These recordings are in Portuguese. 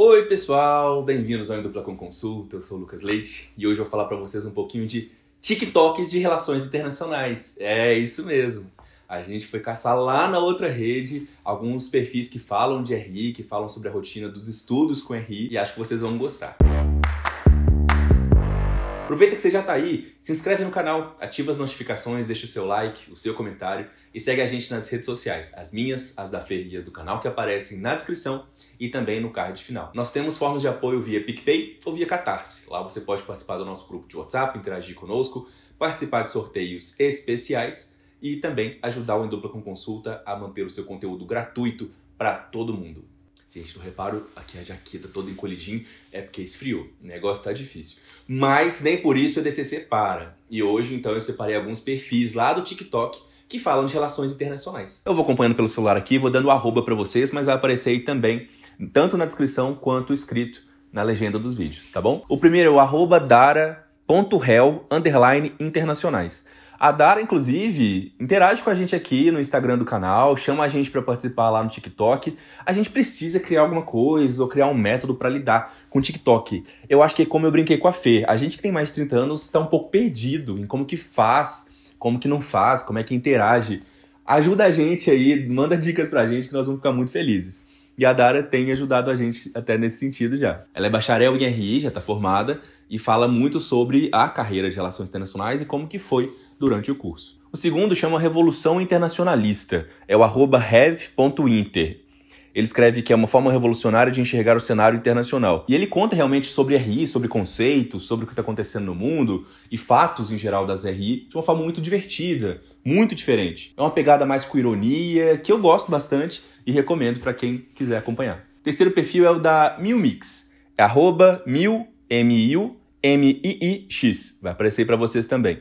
Oi, pessoal, bem-vindos ao Dupla com Consulta. Eu sou o Lucas Leite e hoje eu vou falar para vocês um pouquinho de TikToks de relações internacionais. É isso mesmo. A gente foi caçar lá na outra rede alguns perfis que falam de RI, que falam sobre a rotina dos estudos com RI e acho que vocês vão gostar. Música Aproveita que você já está aí, se inscreve no canal, ativa as notificações, deixa o seu like, o seu comentário e segue a gente nas redes sociais, as minhas, as da Fê e as do canal que aparecem na descrição e também no card final. Nós temos formas de apoio via PicPay ou via Catarse. Lá você pode participar do nosso grupo de WhatsApp, interagir conosco, participar de sorteios especiais e também ajudar o Em Dupla com Consulta a manter o seu conteúdo gratuito para todo mundo. Gente, no reparo, aqui a jaqueta toda encolhidinha é porque esfriou. O negócio tá difícil. Mas nem por isso o EDCC para. E hoje, então, eu separei alguns perfis lá do TikTok que falam de relações internacionais. Eu vou acompanhando pelo celular aqui, vou dando arroba para vocês, mas vai aparecer aí também, tanto na descrição quanto escrito na legenda dos vídeos, tá bom? O primeiro é o arroba dara.hel, underline, internacionais. A Dara, inclusive, interage com a gente aqui no Instagram do canal, chama a gente para participar lá no TikTok. A gente precisa criar alguma coisa ou criar um método para lidar com o TikTok. Eu acho que, como eu brinquei com a Fê, a gente que tem mais de 30 anos está um pouco perdido em como que faz, como que não faz, como é que interage. Ajuda a gente aí, manda dicas pra gente que nós vamos ficar muito felizes. E a Dara tem ajudado a gente até nesse sentido já. Ela é bacharel em RI, já está formada, e fala muito sobre a carreira de relações internacionais e como que foi durante o curso. O segundo chama Revolução Internacionalista, é o arroba Ele escreve que é uma forma revolucionária de enxergar o cenário internacional. E ele conta realmente sobre RI, sobre conceitos, sobre o que está acontecendo no mundo e fatos em geral das RI de uma forma muito divertida, muito diferente. É uma pegada mais com ironia, que eu gosto bastante e recomendo para quem quiser acompanhar. O terceiro perfil é o da Milmix, é arroba Vai aparecer para vocês também.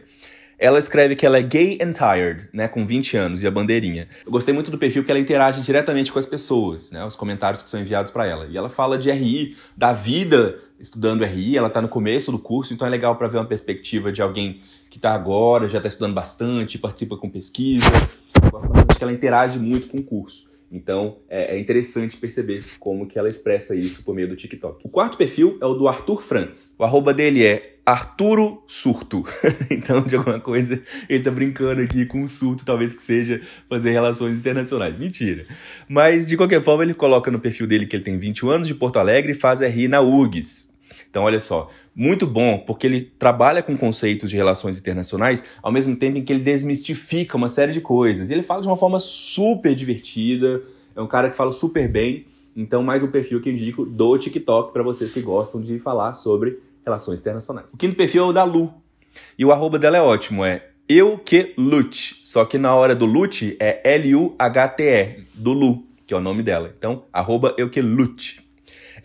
Ela escreve que ela é gay and tired, né, com 20 anos e a bandeirinha. Eu gostei muito do perfil porque ela interage diretamente com as pessoas, né, os comentários que são enviados para ela. E ela fala de RI, da vida estudando RI, ela está no começo do curso, então é legal para ver uma perspectiva de alguém que está agora, já está estudando bastante, participa com pesquisa. É Eu que ela interage muito com o curso. Então é, é, interessante perceber como que ela expressa isso por meio do TikTok. O quarto perfil é o do Arthur Franz. O arroba dele é Arturo Surto. então, de alguma coisa, ele tá brincando aqui com o surto, talvez que seja fazer relações internacionais. Mentira. Mas, de qualquer forma, ele coloca no perfil dele que ele tem 21 anos, de Porto Alegre, e faz RI na UGS. Então, olha só, muito bom, porque ele trabalha com conceitos de relações internacionais, ao mesmo tempo em que ele desmistifica uma série de coisas. E ele fala de uma forma super divertida, é um cara que fala super bem. Então, mais um perfil que eu indico do TikTok para vocês que gostam de falar sobre relações internacionais. O quinto perfil é o da Lu. E o arroba dela é ótimo, é eu que lute. Só que na hora do lute é L-U-H-T-E, do Lu, que é o nome dela. Então, arroba eu que lute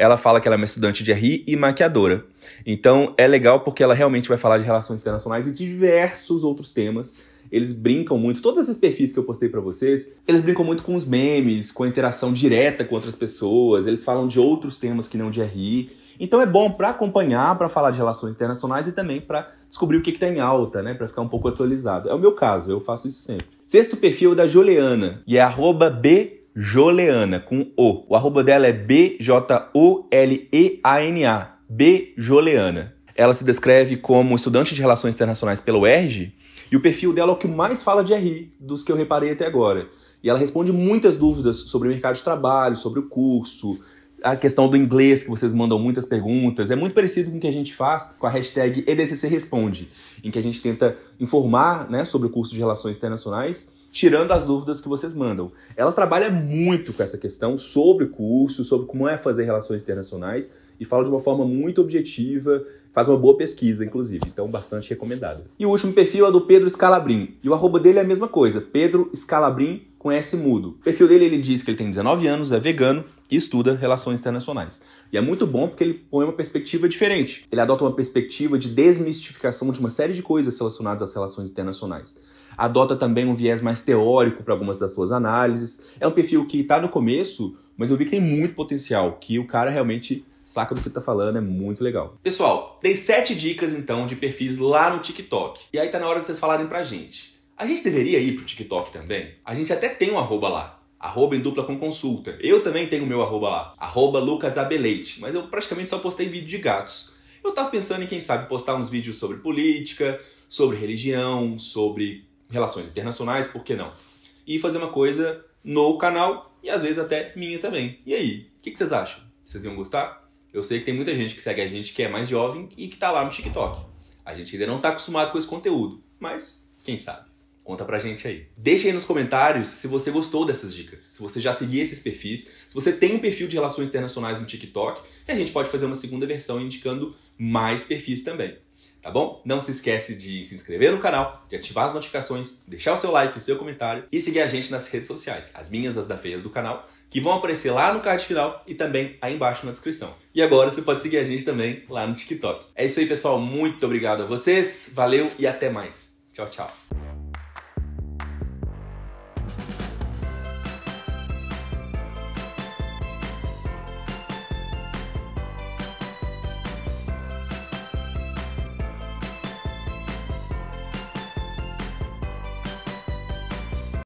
ela fala que ela é uma estudante de RI e maquiadora. Então é legal porque ela realmente vai falar de relações internacionais e diversos outros temas. Eles brincam muito, todos esses perfis que eu postei para vocês, eles brincam muito com os memes, com a interação direta com outras pessoas, eles falam de outros temas que não de RI. Então é bom para acompanhar, para falar de relações internacionais e também para descobrir o que, que tá em alta, né? Para ficar um pouco atualizado. É o meu caso, eu faço isso sempre. Sexto perfil é da Juliana e é arroba B Joleana com O. O arroba dela é B-J-O-L-E-A-N-A. B Joleana. Ela se descreve como estudante de Relações Internacionais pelo ERG e o perfil dela é o que mais fala de RI dos que eu reparei até agora. E ela responde muitas dúvidas sobre o mercado de trabalho, sobre o curso, a questão do inglês, que vocês mandam muitas perguntas. É muito parecido com o que a gente faz com a hashtag EDCC Responde, em que a gente tenta informar né, sobre o curso de Relações Internacionais tirando as dúvidas que vocês mandam. Ela trabalha muito com essa questão sobre o curso, sobre como é fazer relações internacionais e fala de uma forma muito objetiva, faz uma boa pesquisa, inclusive, então bastante recomendada. E o último perfil é do Pedro Scalabrin, e o arroba dele é a mesma coisa, Pedro Scalabrin com S mudo. O perfil dele ele diz que ele tem 19 anos, é vegano e estuda relações internacionais. E é muito bom porque ele põe uma perspectiva diferente. Ele adota uma perspectiva de desmistificação de uma série de coisas relacionadas às relações internacionais adota também um viés mais teórico para algumas das suas análises. É um perfil que está no começo, mas eu vi que tem muito potencial, que o cara realmente saca do que tá falando, é muito legal. Pessoal, dei sete dicas então de perfis lá no TikTok. E aí tá na hora de vocês falarem pra gente. A gente deveria ir pro TikTok também? A gente até tem um arroba lá. Arroba em dupla com consulta. Eu também tenho o meu arroba lá. Arroba Lucas Abeleite. Mas eu praticamente só postei vídeo de gatos. Eu tava pensando em, quem sabe, postar uns vídeos sobre política, sobre religião, sobre relações internacionais, por que não? E fazer uma coisa no canal e às vezes até minha também. E aí, o que, que, vocês acham? Vocês iam gostar? Eu sei que tem muita gente que segue a gente que é mais jovem e que tá lá no TikTok. A gente ainda não tá acostumado com esse conteúdo, mas quem sabe? Conta pra gente aí. Deixa aí nos comentários se você gostou dessas dicas, se você já seguia esses perfis, se você tem um perfil de relações internacionais no TikTok, e a gente pode fazer uma segunda versão indicando mais perfis também tá bom? Não se esquece de se inscrever no canal, de ativar as notificações, deixar o seu like, o seu comentário e seguir a gente nas redes sociais, as minhas, as da Feias do canal, que vão aparecer lá no card final e também aí embaixo na descrição. E agora você pode seguir a gente também lá no TikTok. É isso aí, pessoal. Muito obrigado a vocês, valeu e até mais. Tchau, tchau.